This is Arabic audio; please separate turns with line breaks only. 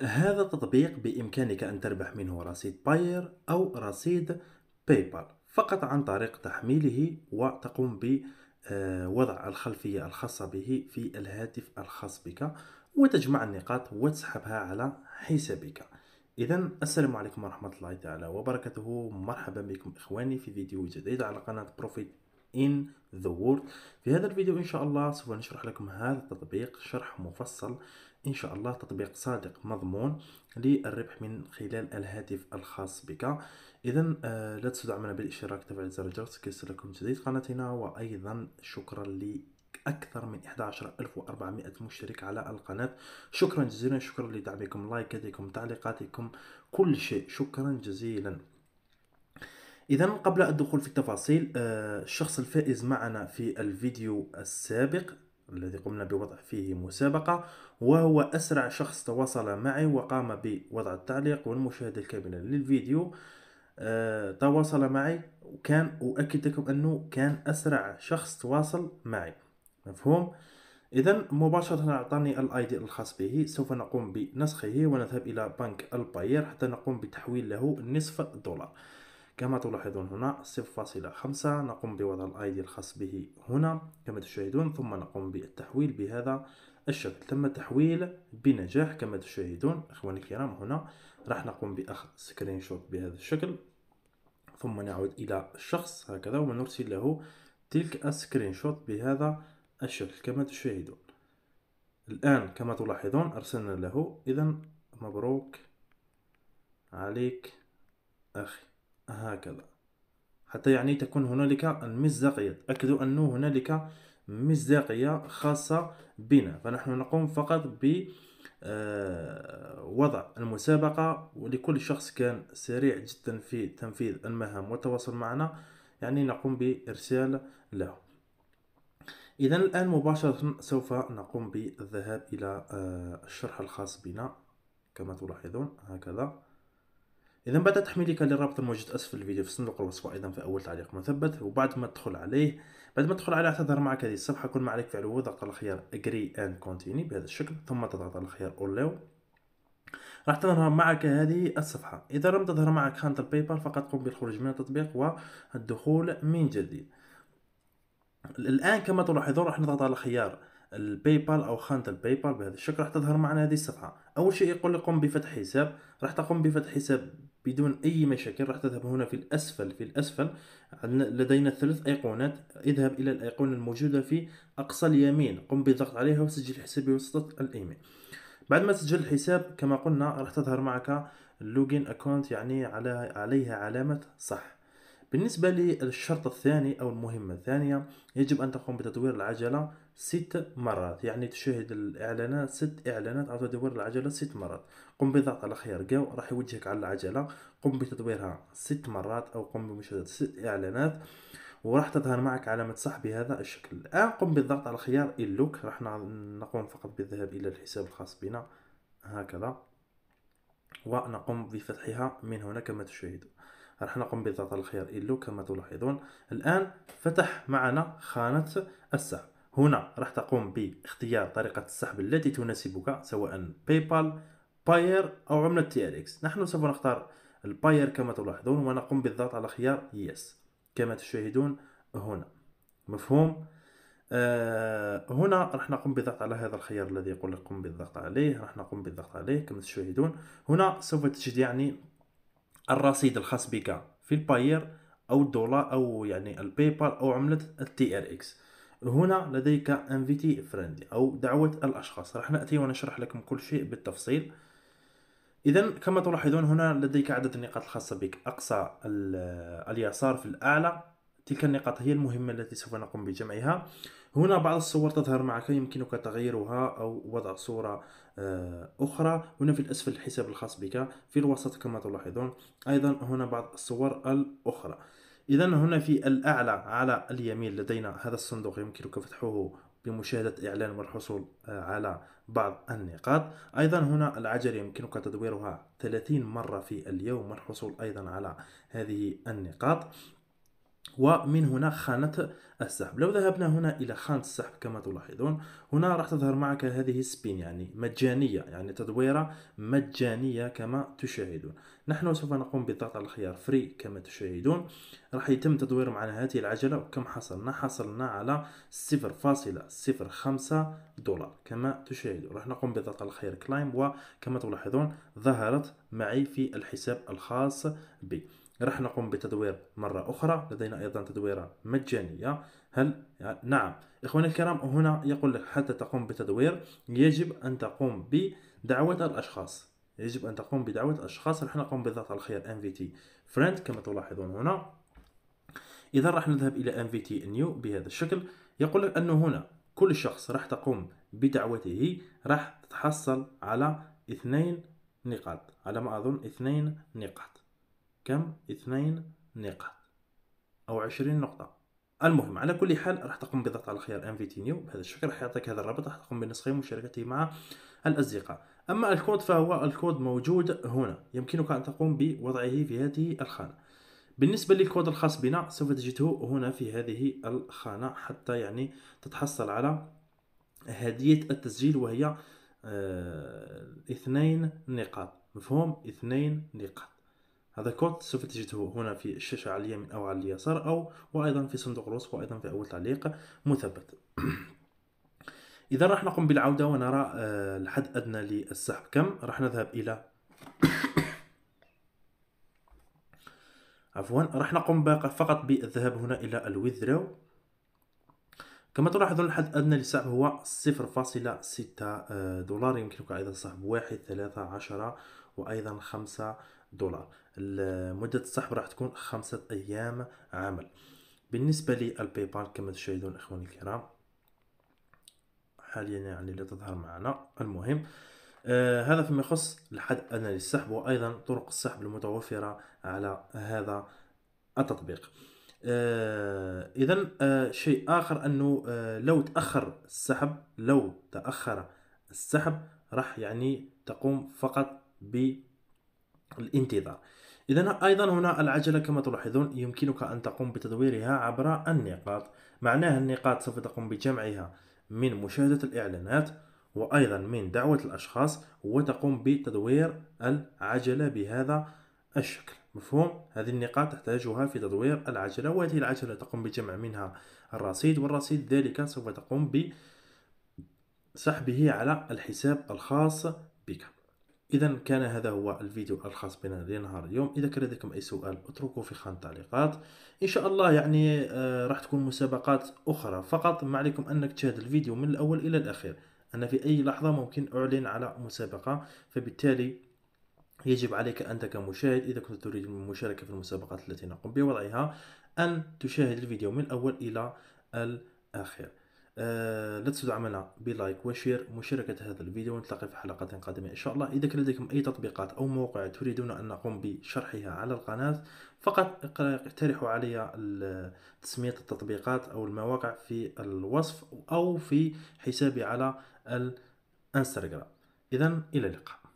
هذا التطبيق بإمكانك أن تربح منه رصيد باير أو رصيد باي بال فقط عن طريق تحميله وتقوم بوضع الخلفية الخاصة به في الهاتف الخاص بك وتجمع النقاط وتسحبها على حسابك اذا السلام عليكم ورحمه الله تعالى وبركاته مرحبا بكم اخواني في فيديو جديد على قناه بروفيت ان ذا وورد في هذا الفيديو ان شاء الله سوف نشرح لكم هذا التطبيق شرح مفصل إن شاء الله تطبيق صادق مضمون للربح من خلال الهاتف الخاص بك إذا آه، لا تنسوا دعمنا بالاشتراك تفعيل زر الجرس كي يصلكم جديد قناتنا وأيضا شكرا لي اكثر من 11400 مشترك على القناه شكرا جزيلا شكرا لدعمكم لايكاتكم تعليقاتكم كل شيء شكرا جزيلا اذا قبل الدخول في التفاصيل آه، الشخص الفائز معنا في الفيديو السابق الذي قمنا بوضع فيه مسابقة وهو أسرع شخص تواصل معي وقام بوضع التعليق والمشاهدة الكاملة للفيديو أه تواصل معي وكان أؤكد لكم أنه كان أسرع شخص تواصل معي مفهوم إذا مباشرة أعطاني الاي دي الخاص به سوف نقوم بنسخه ونذهب إلى بنك الباير حتى نقوم بتحويل له نصف دولار كما تلاحظون هنا 0.5 نقوم بوضع الايدي الخاص به هنا كما تشاهدون ثم نقوم بالتحويل بهذا الشكل تم التحويل بنجاح كما تشاهدون اخواني الكرام هنا راح نقوم باخذ سكرين شوت بهذا الشكل ثم نعود الى الشخص هكذا ونرسل له تلك السكرين شوت بهذا الشكل كما تشاهدون الان كما تلاحظون ارسلنا له اذا مبروك عليك اخي هكذا حتى يعني تكون هنالك المصداقية أكد أنه هنالك مصداقية خاصة بنا فنحن نقوم فقط ب آه، وضع المسابقة ولكل شخص كان سريع جدا في تنفيذ المهام والتواصل معنا يعني نقوم بإرسال له إذا الآن مباشرة سوف نقوم بالذهاب إلى آه، الشرح الخاص بنا كما تلاحظون هكذا اذا بعد تحميلك للرابط الموجود اسفل الفيديو في صندوق الوصف وايضا في اول تعليق مثبت وبعد ما تدخل عليه بعد ما تدخل عليه تظهر معك هذه الصفحه كل ما عليك فعله ضغط على خيار اجري اند كونتيني بهذا الشكل ثم تضغط على خيار اولو راح تظهر معك هذه الصفحة إذا لم تظهر معك خانه البيبر فقط قم بالخروج من التطبيق والدخول من جديد الآن كما تلاحظون راح نضغط على خيار الباي بال او خانه الباي بال بهذا الشكل راح تظهر معنا هذه الصفحه اول شيء يقول لي قم بفتح حساب راح تقوم بفتح حساب بدون اي مشاكل راح تذهب هنا في الاسفل في الاسفل لدينا ثلاث ايقونات اذهب الى الايقونه الموجوده في اقصى اليمين قم بالضغط عليها وسجل حساب بواسطه الايميل بعد ما تسجل الحساب كما قلنا راح تظهر معك اللوجين اكونت يعني على عليها علامه صح بالنسبة للشرط الثاني أو المهمة الثانية يجب أن تقوم بتدوير العجلة ست مرات يعني تشاهد الإعلانات ست إعلانات أو تدوير العجلة ست مرات قم بالضغط على خيار جو راح يوجهك على العجلة قم بتدويرها ست مرات أو قم بمشاهدة ست إعلانات وراح تظهر معك علامة صح بهذا الشكل الآن قم بالضغط على خيار اللوك راح نقوم فقط بالذهاب إلى الحساب الخاص بنا هكذا ونقوم بفتحها من هنا كما تشاهدون راح نقوم بضغط الخيار إلو كما تلاحظون الآن فتح معنا خانة السحب هنا راح تقوم باختيار طريقة السحب التي تناسبك سواء باي بال باير أو عملة تي ار اكس نحن سوف نختار الباير كما تلاحظون ونقوم بالضغط على خيار يس كما تشاهدون هنا مفهوم آه هنا راح نقوم بالضغط على هذا الخيار الذي يقول لكم بالضغط عليه راح نقوم بالضغط عليه كما تشاهدون هنا سوف تجد يعني الرصيد الخاص بك في الباير او الدولار او يعني البيبال او عمله التي ار اكس هنا لديك انفيتي فريندلي او دعوه الاشخاص راح ناتي ونشرح لكم كل شيء بالتفصيل اذا كما تلاحظون هنا لديك عدد النقاط الخاصه بك اقصى اليسار في الاعلى تلك النقاط هي المهمه التي سوف نقوم بجمعها هنا بعض الصور تظهر معك يمكنك تغييرها أو وضع صورة آه، أخرى هنا في الأسفل الحساب الخاص بك في الوسط كما تلاحظون أيضا هنا بعض الصور الأخرى إذا هنا في الأعلى على اليمين لدينا هذا الصندوق يمكنك فتحه بمشاهدة إعلان والحصول آه، على بعض النقاط أيضا هنا العجل يمكنك تدويرها 30 مرة في اليوم والحصول أيضا على هذه النقاط ومن هنا خانة السحب لو ذهبنا هنا إلى خانة السحب كما تلاحظون هنا راح تظهر معك هذه السبين يعني مجانية يعني تدويرة مجانية كما تشاهدون نحن سوف نقوم بالضغط على الخيار فري كما تشاهدون راح يتم تدوير معنا هذه العجلة وكم حصلنا حصلنا على 0.05 دولار كما تشاهدون راح نقوم بالضغط على الخيار كلايم وكما تلاحظون ظهرت معي في الحساب الخاص بي راح نقوم بتدوير مرة أخرى لدينا أيضا تدويرة مجانية هل نعم إخواني الكرام هنا يقول لك حتى تقوم بتدوير يجب أن تقوم بدعوة الأشخاص يجب أن تقوم بدعوة الأشخاص راح نقوم بضغط الخير الخيار MVT Friend كما تلاحظون هنا إذا راح نذهب إلى MVT New بهذا الشكل يقول لك أنه هنا كل شخص راح تقوم بدعوته راح تحصل على اثنين نقاط على ما أظن اثنين نقاط كم اثنين نقاط او عشرين نقطه المهم على كل حال راح تقوم بالضغط على خيار نيو بهذا الشكل راح يعطيك هذا الرابط راح تقوم بنسخه ومشاركته مع الاصدقاء اما الكود فهو الكود موجود هنا يمكنك ان تقوم بوضعه في هذه الخانه بالنسبه للكود الخاص بنا سوف تجده هنا في هذه الخانه حتى يعني تتحصل على هديه التسجيل وهي آه، اثنين نقاط مفهوم اثنين نقاط هذا كود سوف تجده هنا في الشاشة العليا من أو على اليسار أو وأيضا في صندوق الوصف وأيضا في أول تعليق مثبت إذا راح نقوم بالعودة ونرى آه، الحد أدنى للسحب كم راح نذهب إلى عفوا راح نقوم فقط بالذهاب هنا إلى الويذرو كما تلاحظون الحد الأدنى للسحب هو 0.6 آه، دولار يمكنك أيضا سحب واحد ثلاثة عشرة وأيضا خمسة دولار مدة السحب راح تكون خمسة أيام عمل بالنسبة للباي بال كما تشاهدون إخواني الكرام حاليا يعني لا تظهر معنا المهم آه هذا فيما يخص الحد الأدنى للسحب وأيضا طرق السحب المتوفرة على هذا التطبيق آه إذا آه شيء آخر أنه آه لو تأخر السحب لو تأخر السحب راح يعني تقوم فقط ب الانتظار إذا أيضا هنا العجلة كما تلاحظون يمكنك أن تقوم بتدويرها عبر النقاط معناها النقاط سوف تقوم بجمعها من مشاهدة الإعلانات وأيضا من دعوة الأشخاص وتقوم بتدوير العجلة بهذا الشكل مفهوم هذه النقاط تحتاجها في تدوير العجلة وهذه العجلة تقوم بجمع منها الرصيد والرصيد ذلك سوف تقوم بسحبه على الحساب الخاص بك اذا كان هذا هو الفيديو الخاص بنا لنهار اليوم اذا كان لديكم اي سؤال اتركوه في خانه التعليقات ان شاء الله يعني آه راح تكون مسابقات اخرى فقط ما عليكم انك تشاهد الفيديو من الاول الى الاخير انا في اي لحظه ممكن اعلن على مسابقه فبالتالي يجب عليك أنت كمشاهد إذا كنت تريد المشاركة في المسابقات التي نقوم بوضعها أن تشاهد الفيديو من الأول إلى الأخير آه، لا تنسوا دعمنا بلايك وشير مشاركة هذا الفيديو ونتلاقى في حلقات قادمة إن شاء الله إذا كان لديكم أي تطبيقات أو مواقع تريدون أن نقوم بشرحها على القناة فقط اقترحوا علي تسمية التطبيقات أو المواقع في الوصف أو في حسابي على الانستغرام إذا إلى اللقاء